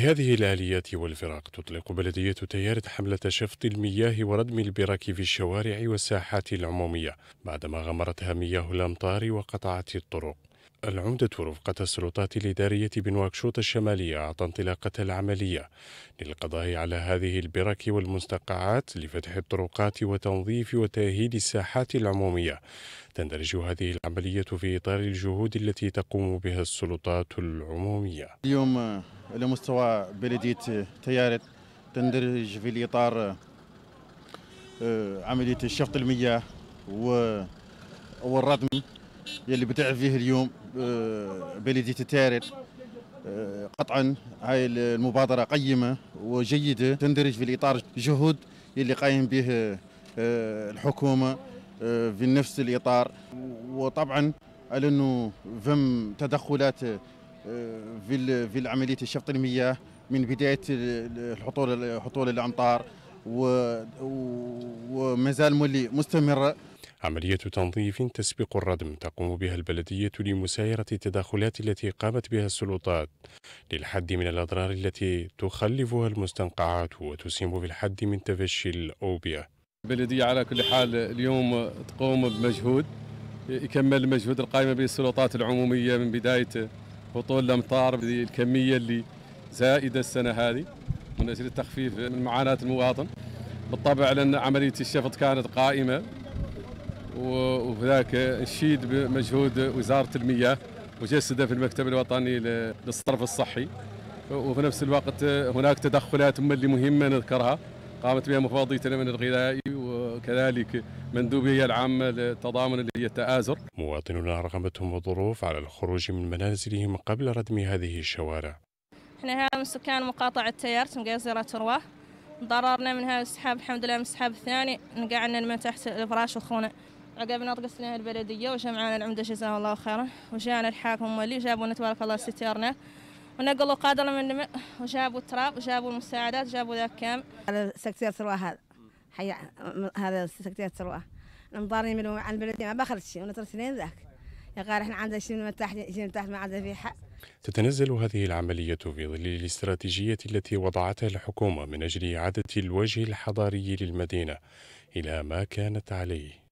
بهذه الآليات والفرق تطلق بلدية تيارت حملة شفط المياه وردم البراك في الشوارع والساحات العمومية بعدما غمرتها مياه الأمطار وقطعت الطرق العمدة رفقة السلطات الإدارية بنواكشوط الشمالية أعطى انطلاقة العملية للقضاء على هذه البرك والمستقعات لفتح الطرقات وتنظيف وتأهيل الساحات العمومية تندرج هذه العملية في إطار الجهود التي تقوم بها السلطات العمومية اليوم على مستوى بلدية تيارت تندرج في الإطار آه، عملية شفط المياه والرضم يلي بدع فيه اليوم آه، بلدية تارت آه، قطعا هاي المبادرة قيمة وجيدة تندرج في الإطار جهود يلي قايم به آه، الحكومة في نفس الإطار وطبعا على أنه فم تدخلات في في عملية شفط المياه من بداية الحصول هطول الأمطار ومازال مولي مستمرة عملية تنظيف تسبق الردم تقوم بها البلدية لمسايرة التداخلات التي قامت بها السلطات للحد من الأضرار التي تخلفها المستنقعات وتسهم في الحد من تفشي الأوبئة البلدية على كل حال اليوم تقوم بمجهود يكمل المجهود القائمة به السلطات العمومية من بداية هطول الأمطار الكمية اللي زائدة السنة هذه من أجل التخفيف من معاناة المواطن بالطبع لأن عملية الشفط كانت قائمة وذاك نشيد بمجهود وزاره المياه مجسده في المكتب الوطني للصرف الصحي وفي نفس الوقت هناك تدخلات اللي مهمه نذكرها قامت بها مفوضيه الامن الغذائي وكذلك مندوبيه العامه للتضامن اللي هي التآزر. مواطنون رغبتهم الظروف على الخروج من منازلهم قبل ردم هذه الشوارع. احنا من سكان مقاطعه تيارت مقازره ترواه ضررنا من هذا السحاب الحمد لله من السحاب الثاني نقعنا من تحت الفراش وخونا عقبنا طقسنا البلدية وشمعنا العمدة جزاه الله خيرا وجانا الحاكم ولي جابونا تبارك الله ستيرنا ونقلوا قادرة من الماء وجابوا التراب وجابوا المساعدات جابوا ذاك كام هذا سكتير سروة هذا حي هذا سكتير سروة نمضاري منه عن البلدية ما باخذ شيء ونتر سنين ذاك يا غير احنا عندنا شيء من تحت شيء من تحت ما عندنا في حق تتنزل هذه العملية في ظل الاستراتيجية التي وضعتها الحكومة من أجل إعادة الوجه الحضاري للمدينة إلى ما كانت عليه